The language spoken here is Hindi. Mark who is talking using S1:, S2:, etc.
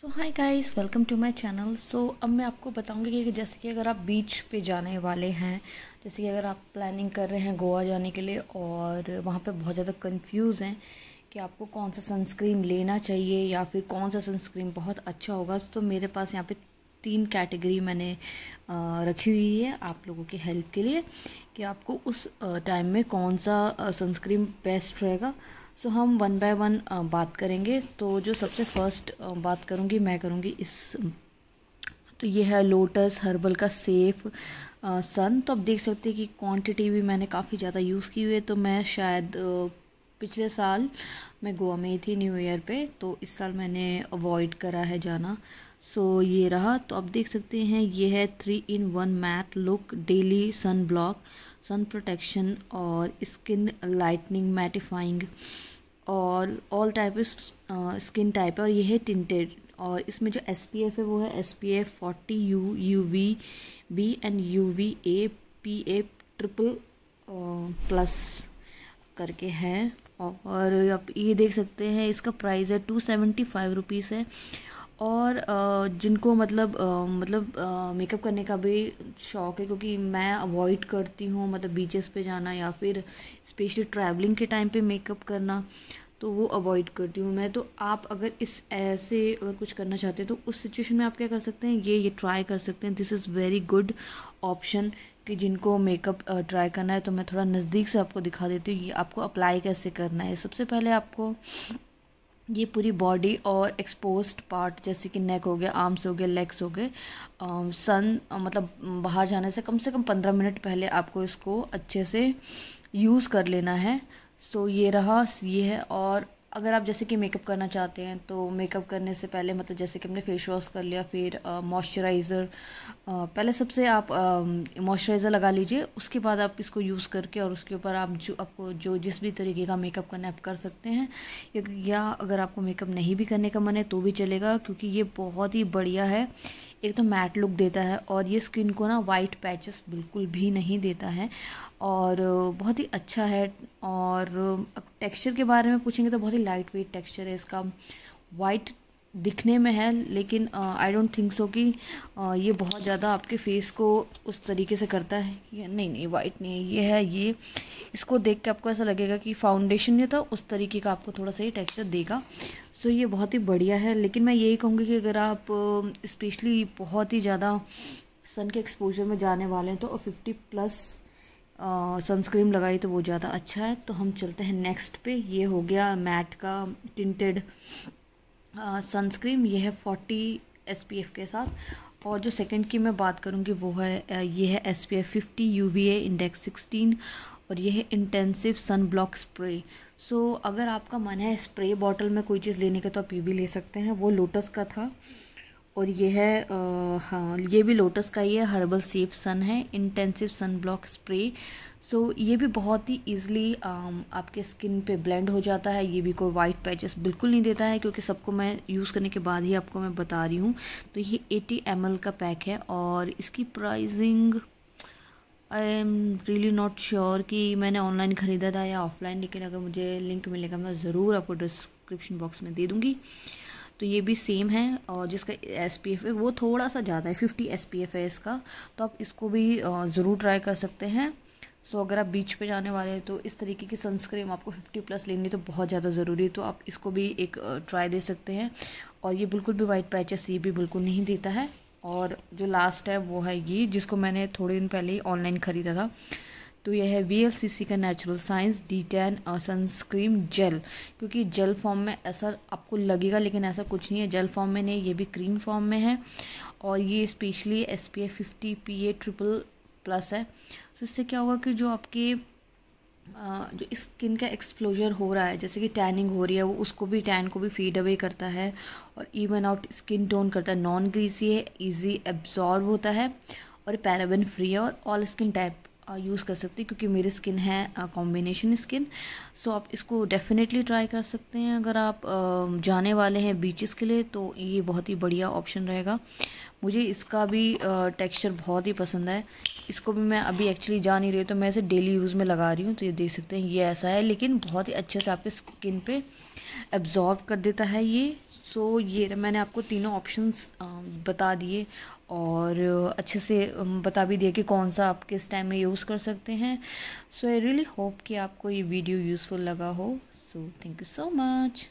S1: so hi guys welcome to my channel so अब मैं आपको बताऊंगी कि जैसे कि अगर आप बीच पे जाने वाले हैं जैसे कि अगर आप प्लानिंग कर रहे हैं गोवा जाने के लिए और वहाँ पे बहुत ज़्यादा कंफ्यूज हैं कि आपको कौन सा सनस्क्रीन लेना चाहिए या फिर कौन सा सनस्क्रीन बहुत अच्छा होगा तो मेरे पास यहाँ पे तीन कैटेगरी मैंने रखी हुई है आप लोगों की हेल्प के लिए कि आपको उस टाइम में कौन सा सनस्क्रीन बेस्ट रहेगा सो हम वन बाय वन बात करेंगे तो जो सबसे फर्स्ट uh, बात करूँगी मैं करूँगी इस तो ये है लोटस हर्बल का सेफ आ, सन तो आप देख सकते हैं कि क्वांटिटी भी मैंने काफ़ी ज़्यादा यूज़ की हुई है तो मैं शायद uh, पिछले साल मैं गोवा में ही थी न्यू ईयर पे तो इस साल मैंने अवॉइड करा है जाना सो so, ये रहा तो आप देख सकते हैं ये है three in one matte look daily sun block sun protection और स्किन लाइटनिंग मैटिफाइंग और ऑल टाइप स्किन टाइप है और यह है टिंटेड और इसमें जो एस पी एफ है वो है S P F forty U U V B and U V A P A triple plus करके है और आप ये देख सकते हैं इसका प्राइस है टू सेवेंटी फाइव रुपीज़ है और जिनको मतलब मतलब मेकअप करने का भी शौक़ है क्योंकि मैं अवॉइड करती हूँ मतलब बीचेस पे जाना या फिर स्पेशली ट्रैवलिंग के टाइम पे मेकअप करना तो वो अवॉइड करती हूँ मैं तो आप अगर इस ऐसे अगर कुछ करना चाहते हैं तो उस सिचुएशन में आप क्या कर सकते हैं ये ये ट्राई कर सकते हैं this is very good option कि जिनको मेकअप ट्राई करना है तो मैं थोड़ा नज़दीक से आपको दिखा देती हूँ ये आपको अप्लाई कैसे करना है सबसे पहले आपको ये पूरी बॉडी और एक्सपोज पार्ट जैसे कि नेक हो गया आर्म्स हो गए लेग्स हो गए सन मतलब बाहर जाने से कम से कम पंद्रह मिनट पहले आपको इसको अच्छे से यूज़ कर लेना है सो so, ये रहा ये है और अगर आप जैसे कि मेकअप करना चाहते हैं तो मेकअप करने से पहले मतलब जैसे कि हमने फेस वॉश कर लिया फिर मॉइस्चराइज़र पहले सबसे आप मॉइस्चराइज़र लगा लीजिए उसके बाद आप इसको यूज़ करके और उसके ऊपर आप जो आपको जो जिस भी तरीके का मेकअप करना है आप कर सकते हैं या अगर आपको मेकअप नहीं भी करने का मन है तो भी चलेगा क्योंकि ये बहुत ही बढ़िया है एक तो मैट लुक देता है और ये स्किन को ना वाइट पैचेस बिल्कुल भी नहीं देता है और बहुत ही अच्छा है और टेक्सचर के बारे में पूछेंगे तो बहुत ही लाइट वेट टेक्स्चर है इसका वाइट दिखने में है लेकिन आई डोंट थिंक सो कि आ, ये बहुत ज़्यादा आपके फेस को उस तरीके से करता है नहीं नहीं वाइट नहीं है ये है ये इसको देख के आपको ऐसा लगेगा कि फाउंडेशन नहीं था उस तरीके का आपको थोड़ा सा ये टेक्सचर देगा सो ये बहुत ही बढ़िया है लेकिन मैं यही कहूँगी कि अगर आप स्पेशली बहुत ही ज़्यादा सन के एक्सपोजर में जाने वाले हैं तो फिफ्टी प्लस सनस्क्रीम लगाई तो वो ज़्यादा अच्छा है तो हम चलते हैं नेक्स्ट पे ये हो गया मैट का टिंटेड सनस्क्रीम ये है फोर्टी एस के साथ और जो सेकंड की मैं बात करूँगी वो है ये है S P F fifty U A index sixteen और यह है intensive sun block spray so अगर आपका मन है स्प्रे बॉटल में कोई चीज़ लेने का तो आप ये भी ले सकते हैं वो लोटस का था और ये है आ, हाँ ये भी लोटस का ही है हर्बल सेफ सन है intensive sun block spray so ये भी बहुत ही ईजिली um, आपके स्किन पे ब्लेंड हो जाता है ये भी कोई वाइट पैचेस बिल्कुल नहीं देता है क्योंकि सबको मैं यूज़ करने के बाद ही आपको मैं बता रही हूँ तो ये 80 एम का पैक है और इसकी pricing I am really not sure कि मैंने ऑनलाइन ख़रीदा था या ऑफलाइन लेकिन अगर मुझे लिंक मिलेगा मैं ज़रूर आपको डिस्क्रिप्शन बॉक्स में दे दूँगी तो ये भी सेम है और जिसका एस पी एफ है वो थोड़ा सा ज़्यादा है फिफ्टी एस पी एफ है इसका तो आप इसको भी ज़रूर ट्राई कर सकते हैं सो अगर आप बीच पे जाने वाले हैं तो इस तरीके की सनस्क्रीम आपको फिफ्टी प्लस लेनी तो बहुत ज़्यादा ज़रूरी है तो आप इसको भी एक ट्राई दे सकते हैं और ये बिल्कुल भी वाइट पैचेस ये भी बिल्कुल नहीं देता है और जो लास्ट है वो है ये जिसको मैंने थोड़े दिन पहले ही ऑनलाइन ख़रीदा था तो यह है वी एल सी सी का natural science D ten sunscreen gel क्योंकि जेल फॉर्म में ऐसा आपको लगेगा लेकिन ऐसा कुछ नहीं है जेल फॉर्म में नहीं ये भी क्रीम फॉर्म में है और ये specially S P F fifty P A triple plus है तो इससे क्या होगा कि जो आपके जो स्किन का एक्सप्लोजर हो रहा है जैसे कि टैनिंग हो रही है वो उसको भी टैन को भी फीड अवे करता है और इवन आउट स्किन टोन करता है नॉन ग्रीसी है इजी एब्जॉर्ब होता है और पैराबिन फ्री है और ऑल स्किन टाइप यूज़ कर सकते हैं क्योंकि मेरी स्किन है कॉम्बिनेशन स्किन सो आप इसको डेफिनेटली ट्राई कर सकते हैं अगर आप जाने वाले हैं बीचेस के लिए तो ये बहुत ही बढ़िया ऑप्शन रहेगा मुझे इसका भी टेक्सचर बहुत ही पसंद है इसको भी मैं अभी एक्चुअली जा नहीं रही तो मैं इसे डेली यूज़ में लगा रही हूँ तो ये देख सकते हैं ये ऐसा है लेकिन बहुत ही अच्छे से आपके स्किन पर एब्जॉर्ब कर देता है ये सो so, ये मैंने आपको तीनों ऑप्शंस बता दिए और अच्छे से बता भी दिया कि कौन सा आप किस टाइम में यूज़ कर सकते हैं सो आई रियली होप कि आपको ये वीडियो यूज़फुल लगा हो so thank you so much